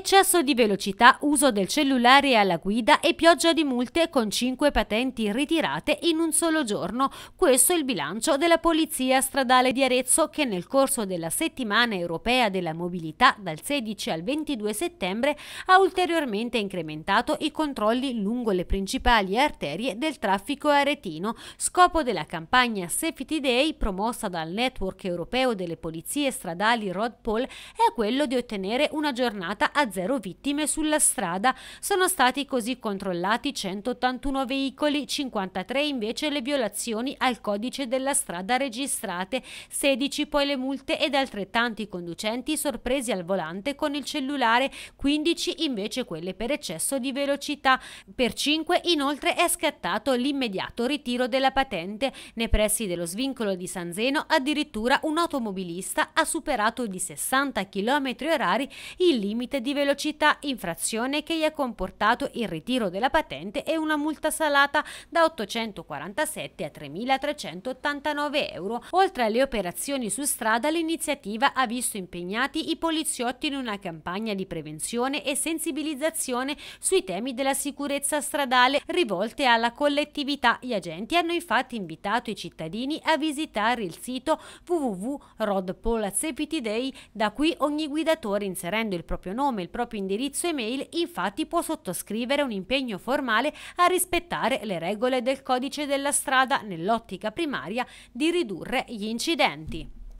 Eccesso di velocità, uso del cellulare alla guida e pioggia di multe con 5 patenti ritirate in un solo giorno. Questo è il bilancio della Polizia Stradale di Arezzo che nel corso della settimana europea della mobilità dal 16 al 22 settembre ha ulteriormente incrementato i controlli lungo le principali arterie del traffico aretino. Scopo della campagna Safety Day promossa dal Network Europeo delle Polizie Stradali Rodpol è quello di ottenere una giornata a zero vittime sulla strada. Sono stati così controllati 181 veicoli, 53 invece le violazioni al codice della strada registrate, 16 poi le multe ed altrettanti conducenti sorpresi al volante con il cellulare, 15 invece quelle per eccesso di velocità. Per 5 inoltre è scattato l'immediato ritiro della patente. Nei pressi dello svincolo di San Zeno addirittura un automobilista ha superato di 60 km orari il limite di velocità velocità, infrazione che gli ha comportato il ritiro della patente e una multa salata da 847 a 3.389 euro. Oltre alle operazioni su strada, l'iniziativa ha visto impegnati i poliziotti in una campagna di prevenzione e sensibilizzazione sui temi della sicurezza stradale rivolte alla collettività. Gli agenti hanno infatti invitato i cittadini a visitare il sito www.rodpolazepitiday. Da qui ogni guidatore, inserendo il proprio nome, il proprio indirizzo email, infatti può sottoscrivere un impegno formale a rispettare le regole del codice della strada nell'ottica primaria di ridurre gli incidenti.